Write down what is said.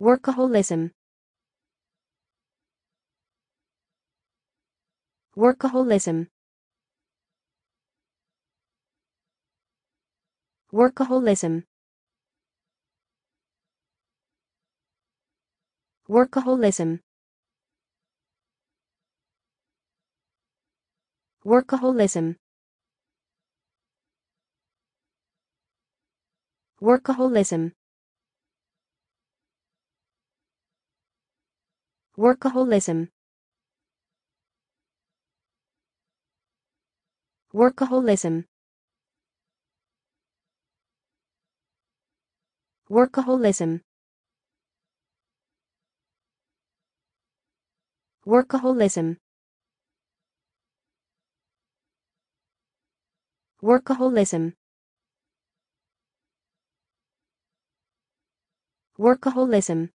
Workaholism. Workaholism. Workaholism. Workaholism. Workaholism. Workaholism. Workaholism Workaholism Workaholism Workaholism Workaholism Workaholism